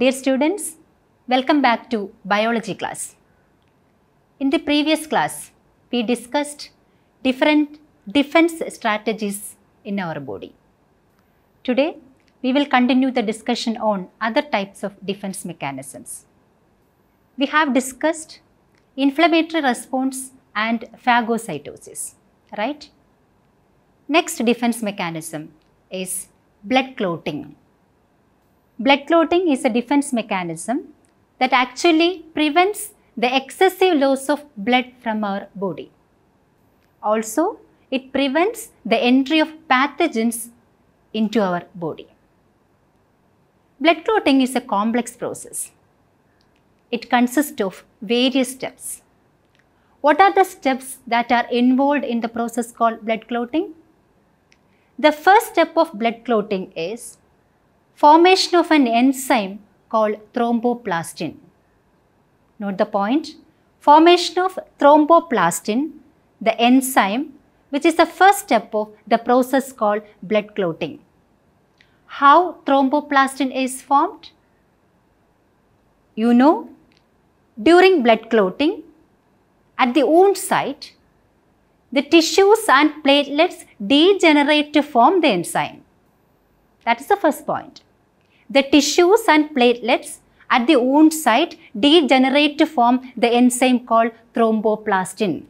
Dear students, welcome back to biology class. In the previous class, we discussed different defense strategies in our body. Today, we will continue the discussion on other types of defense mechanisms. We have discussed inflammatory response and phagocytosis, right? Next defense mechanism is blood clotting. Blood clotting is a defense mechanism that actually prevents the excessive loss of blood from our body. Also, it prevents the entry of pathogens into our body. Blood clotting is a complex process. It consists of various steps. What are the steps that are involved in the process called blood clotting? The first step of blood clotting is formation of an enzyme called thromboplastin. Note the point. Formation of thromboplastin, the enzyme, which is the first step of the process called blood clotting. How thromboplastin is formed? You know, during blood clotting, at the wound site, the tissues and platelets degenerate to form the enzyme. That is the first point. The tissues and platelets at the wound site degenerate to form the enzyme called thromboplastin.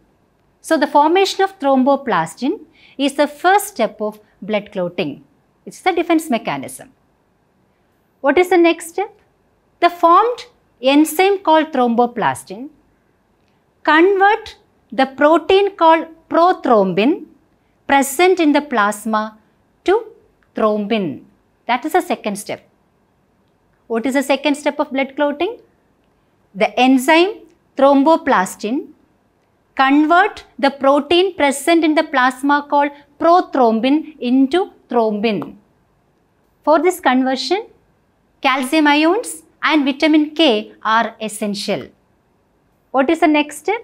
So the formation of thromboplastin is the first step of blood clotting. It's the defense mechanism. What is the next step? The formed enzyme called thromboplastin convert the protein called prothrombin present in the plasma to thrombin. That is the second step. What is the second step of blood clotting? The enzyme thromboplastin convert the protein present in the plasma called prothrombin into thrombin. For this conversion, calcium ions and vitamin K are essential. What is the next step?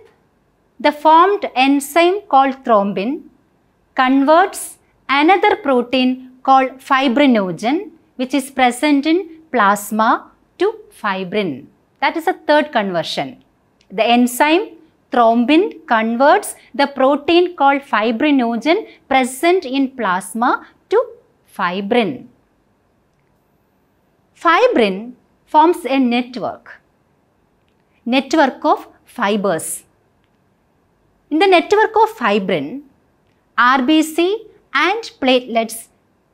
The formed enzyme called thrombin converts another protein called fibrinogen which is present in plasma to fibrin. That is the third conversion. The enzyme thrombin converts the protein called fibrinogen present in plasma to fibrin. Fibrin forms a network, network of fibers. In the network of fibrin, RBC and platelets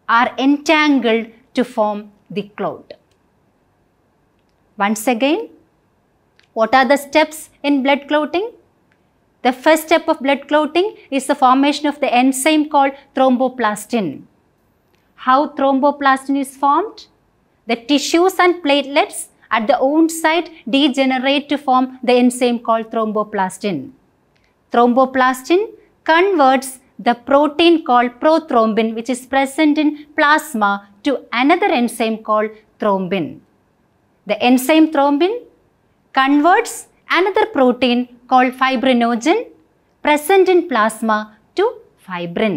are entangled to form the clot. Once again, what are the steps in blood clotting? The first step of blood clotting is the formation of the enzyme called thromboplastin. How thromboplastin is formed? The tissues and platelets at the wound site degenerate to form the enzyme called thromboplastin. Thromboplastin converts the protein called prothrombin which is present in plasma to another enzyme called thrombin. The enzyme thrombin converts another protein called fibrinogen present in plasma to fibrin.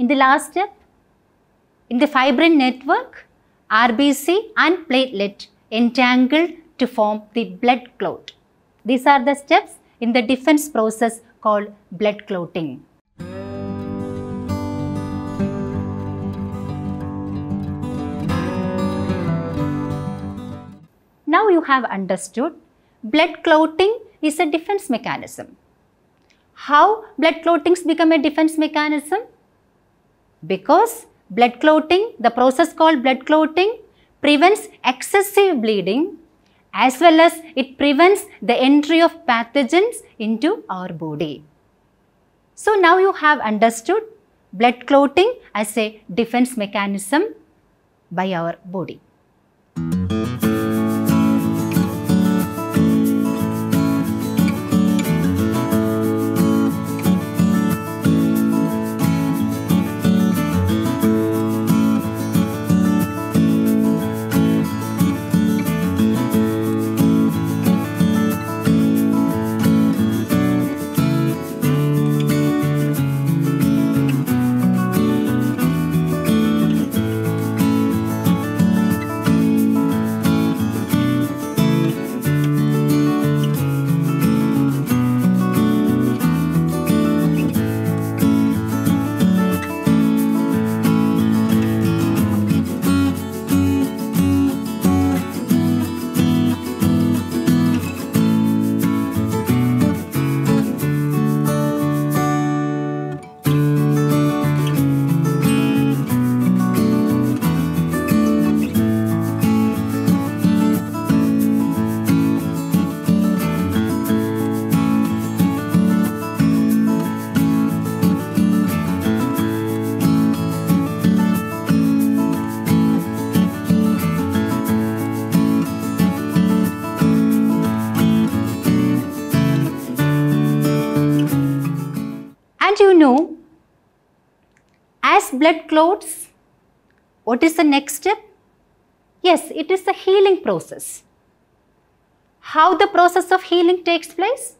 In the last step, in the fibrin network, RBC and platelet entangled to form the blood clot. These are the steps in the defense process called blood clotting. you have understood, blood clotting is a defense mechanism. How blood clotting become a defense mechanism? Because blood clotting, the process called blood clotting prevents excessive bleeding as well as it prevents the entry of pathogens into our body. So now you have understood blood clotting as a defense mechanism by our body. know as blood clots, what is the next step? Yes, it is the healing process. How the process of healing takes place?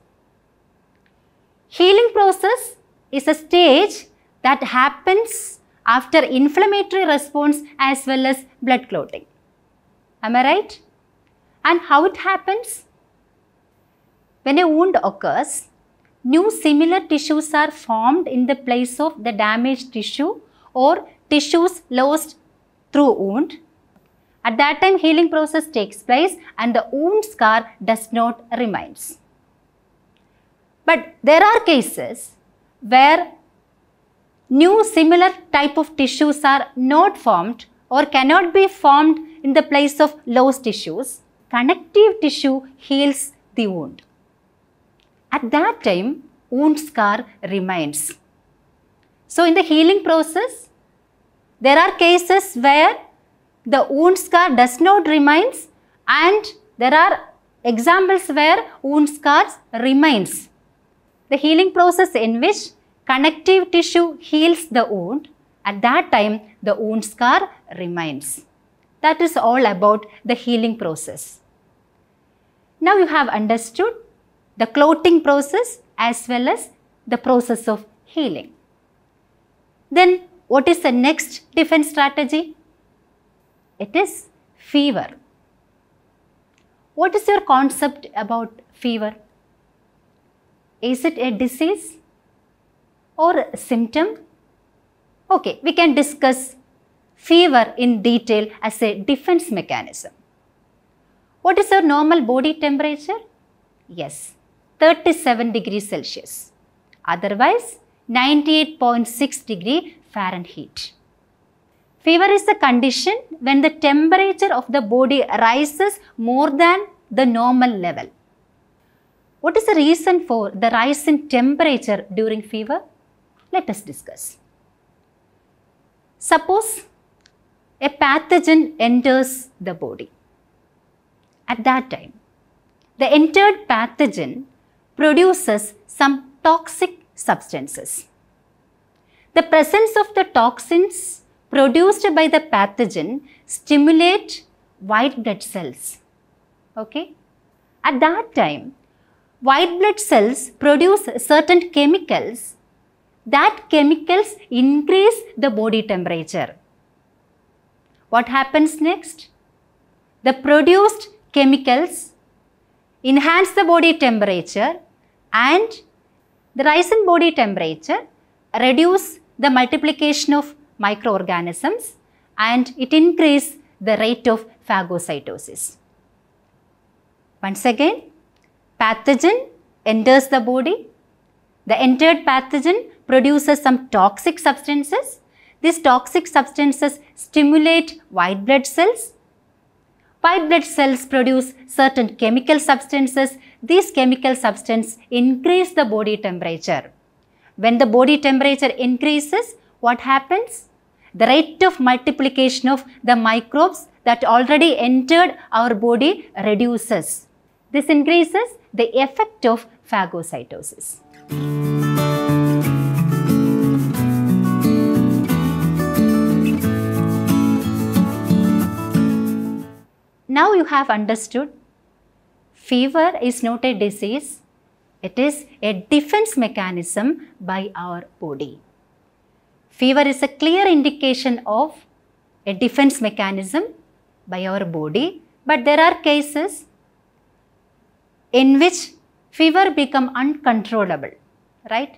Healing process is a stage that happens after inflammatory response as well as blood clotting. Am I right? And how it happens? When a wound occurs, New similar tissues are formed in the place of the damaged tissue or tissues lost through wound. At that time healing process takes place and the wound scar does not remains. But there are cases where new similar type of tissues are not formed or cannot be formed in the place of lost tissues. Connective tissue heals the wound at that time, wound scar remains. So in the healing process, there are cases where the wound scar does not remains and there are examples where wound scars remains. The healing process in which connective tissue heals the wound, at that time the wound scar remains. That is all about the healing process. Now you have understood the clotting process as well as the process of healing. Then what is the next defense strategy? It is fever. What is your concept about fever? Is it a disease or a symptom? Okay, we can discuss fever in detail as a defense mechanism. What is your normal body temperature? Yes, 37 degrees Celsius. Otherwise, 98.6 degree Fahrenheit. Fever is the condition when the temperature of the body rises more than the normal level. What is the reason for the rise in temperature during fever? Let us discuss. Suppose a pathogen enters the body. At that time, the entered pathogen produces some toxic substances. The presence of the toxins produced by the pathogen stimulate white blood cells. Okay? At that time, white blood cells produce certain chemicals. That chemicals increase the body temperature. What happens next? The produced chemicals enhance the body temperature and the rise in body temperature reduce the multiplication of microorganisms and it increase the rate of phagocytosis. Once again, pathogen enters the body. The entered pathogen produces some toxic substances. These toxic substances stimulate white blood cells. White blood cells produce certain chemical substances these chemical substance increase the body temperature. When the body temperature increases, what happens? The rate of multiplication of the microbes that already entered our body reduces. This increases the effect of phagocytosis. Now you have understood Fever is not a disease. It is a defense mechanism by our body. Fever is a clear indication of a defense mechanism by our body. But there are cases in which fever become uncontrollable, right?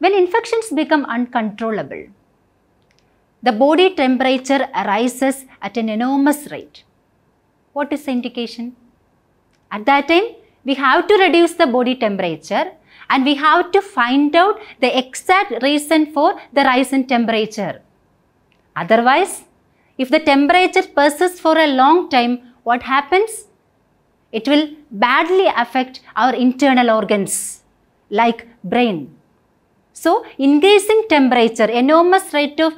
When infections become uncontrollable, the body temperature rises at an enormous rate. What is the indication? At that time, we have to reduce the body temperature and we have to find out the exact reason for the rise in temperature. Otherwise, if the temperature persists for a long time, what happens? It will badly affect our internal organs like brain. So, increasing temperature, enormous rate of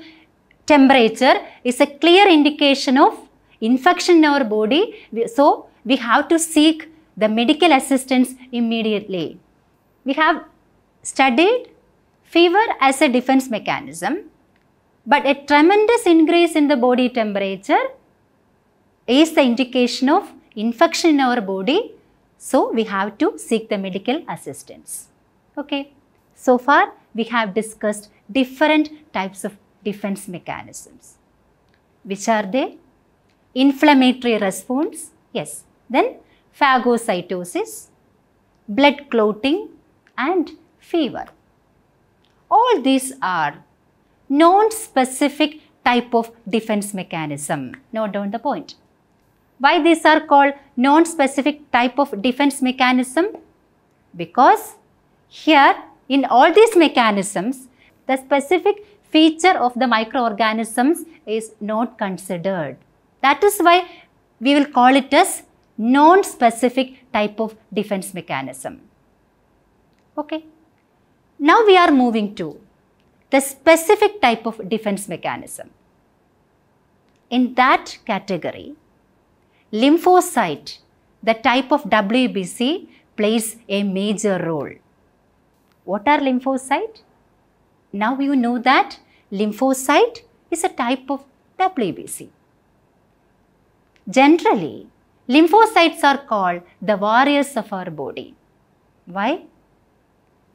temperature is a clear indication of infection in our body. So, we have to seek the medical assistance immediately. We have studied fever as a defense mechanism, but a tremendous increase in the body temperature is the indication of infection in our body. So, we have to seek the medical assistance. Okay. So far, we have discussed different types of defense mechanisms. Which are they? Inflammatory response. Yes, then phagocytosis, blood clotting and fever. All these are non-specific type of defense mechanism. Note down the point. Why these are called non-specific type of defense mechanism? Because here in all these mechanisms, the specific feature of the microorganisms is not considered. That is why we will call it as non-specific type of defense mechanism. Okay. Now we are moving to the specific type of defense mechanism. In that category, lymphocyte, the type of WBC plays a major role. What are lymphocyte? Now you know that lymphocyte is a type of WBC. Generally, Lymphocytes are called the warriors of our body. Why?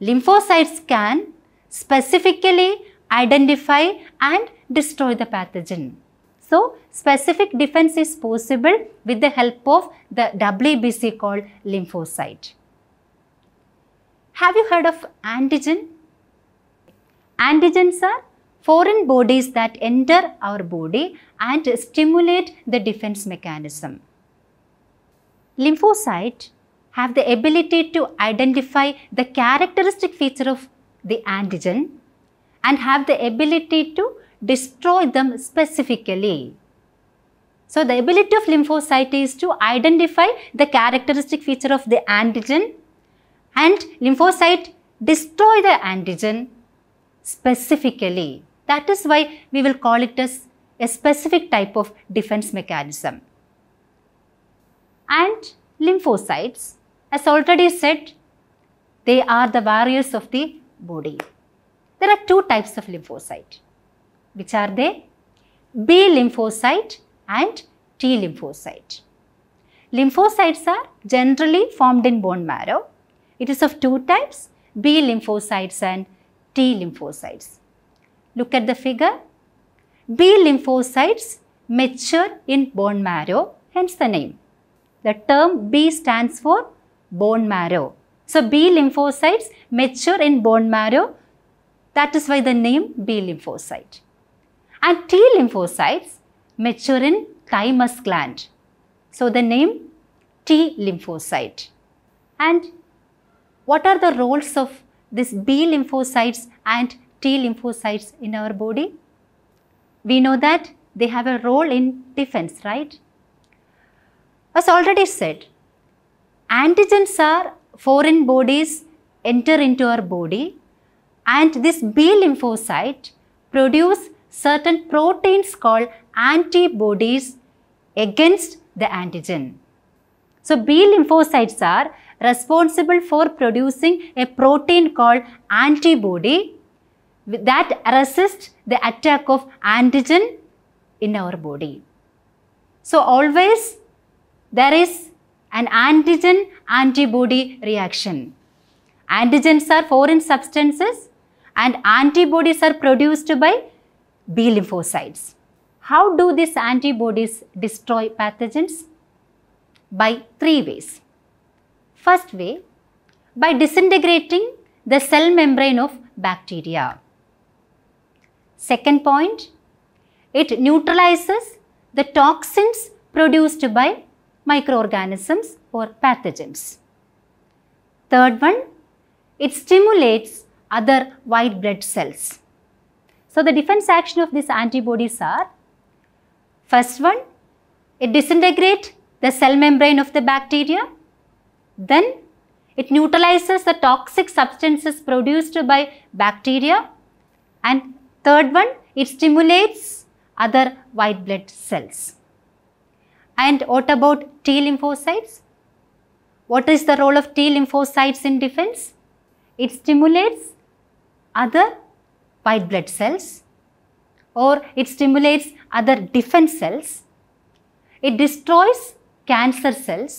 Lymphocytes can specifically identify and destroy the pathogen. So, specific defense is possible with the help of the WBC called lymphocyte. Have you heard of antigen? Antigens are foreign bodies that enter our body and stimulate the defense mechanism lymphocyte have the ability to identify the characteristic feature of the antigen and have the ability to destroy them specifically. So, the ability of lymphocyte is to identify the characteristic feature of the antigen and lymphocyte destroy the antigen specifically. That is why we will call it as a specific type of defense mechanism and lymphocytes. As already said, they are the warriors of the body. There are two types of lymphocyte. Which are they? B lymphocyte and T lymphocyte. Lymphocytes are generally formed in bone marrow. It is of two types, B lymphocytes and T lymphocytes. Look at the figure. B lymphocytes mature in bone marrow, hence the name. The term B stands for bone marrow. So B lymphocytes mature in bone marrow. That is why the name B lymphocyte. And T lymphocytes mature in thymus gland. So the name T lymphocyte. And what are the roles of this B lymphocytes and T lymphocytes in our body? We know that they have a role in defense, right? As already said, antigens are foreign bodies enter into our body and this B lymphocyte produce certain proteins called antibodies against the antigen. So B lymphocytes are responsible for producing a protein called antibody that resists the attack of antigen in our body. So always there is an antigen antibody reaction. Antigens are foreign substances and antibodies are produced by B lymphocytes. How do these antibodies destroy pathogens? By three ways. First way, by disintegrating the cell membrane of bacteria. Second point, it neutralizes the toxins produced by microorganisms or pathogens. Third one, it stimulates other white blood cells. So the defense action of these antibodies are, first one, it disintegrates the cell membrane of the bacteria, then it neutralizes the toxic substances produced by bacteria and third one, it stimulates other white blood cells. And what about T lymphocytes? What is the role of T lymphocytes in defense? It stimulates other white blood cells or it stimulates other defense cells. It destroys cancer cells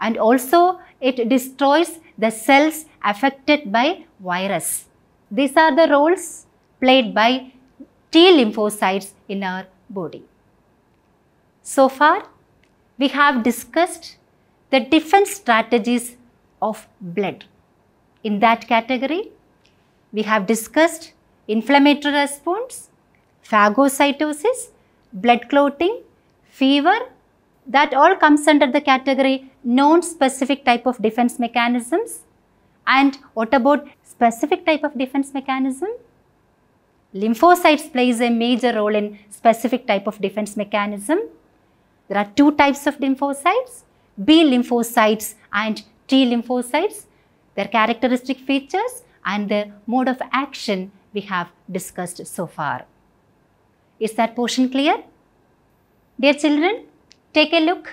and also it destroys the cells affected by virus. These are the roles played by T lymphocytes in our body. So far, we have discussed the different strategies of blood. In that category, we have discussed inflammatory response, phagocytosis, blood clotting, fever, that all comes under the category non-specific type of defense mechanisms. And what about specific type of defense mechanism? Lymphocytes plays a major role in specific type of defense mechanism. There are two types of lymphocytes, B lymphocytes and T lymphocytes. Their characteristic features and their mode of action we have discussed so far. Is that portion clear? Dear children, take a look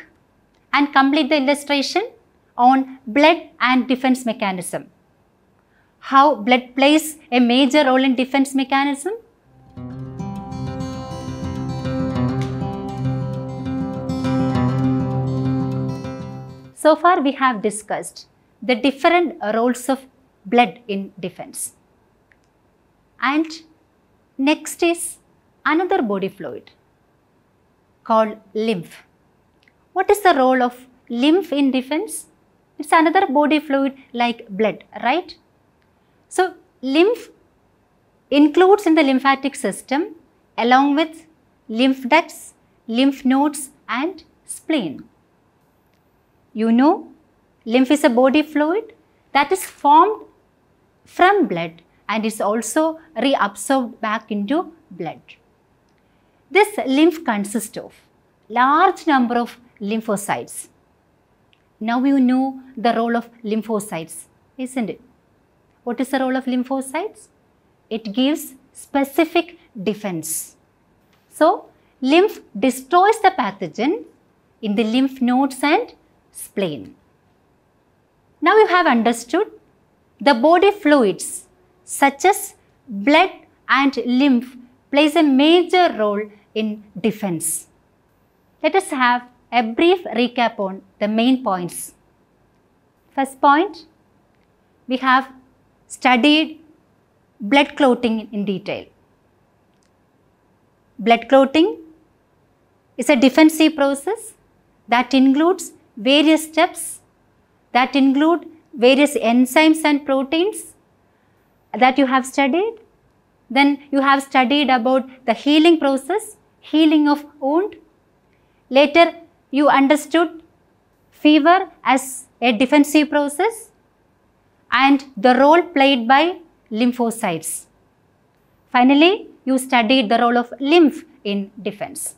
and complete the illustration on blood and defense mechanism. How blood plays a major role in defense mechanism? So far we have discussed the different roles of blood in defense. And next is another body fluid called lymph. What is the role of lymph in defense? It's another body fluid like blood, right? So lymph includes in the lymphatic system along with lymph ducts, lymph nodes and spleen. You know, lymph is a body fluid that is formed from blood and is also reabsorbed back into blood. This lymph consists of large number of lymphocytes. Now you know the role of lymphocytes, isn't it? What is the role of lymphocytes? It gives specific defense. So, lymph destroys the pathogen in the lymph nodes and spleen. Now you have understood the body fluids such as blood and lymph plays a major role in defense. Let us have a brief recap on the main points. First point, we have studied blood clotting in detail. Blood clotting is a defensive process that includes various steps that include various enzymes and proteins that you have studied. Then you have studied about the healing process, healing of wound. Later you understood fever as a defensive process and the role played by lymphocytes. Finally, you studied the role of lymph in defense.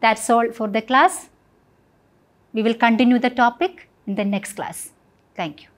That's all for the class. We will continue the topic in the next class. Thank you.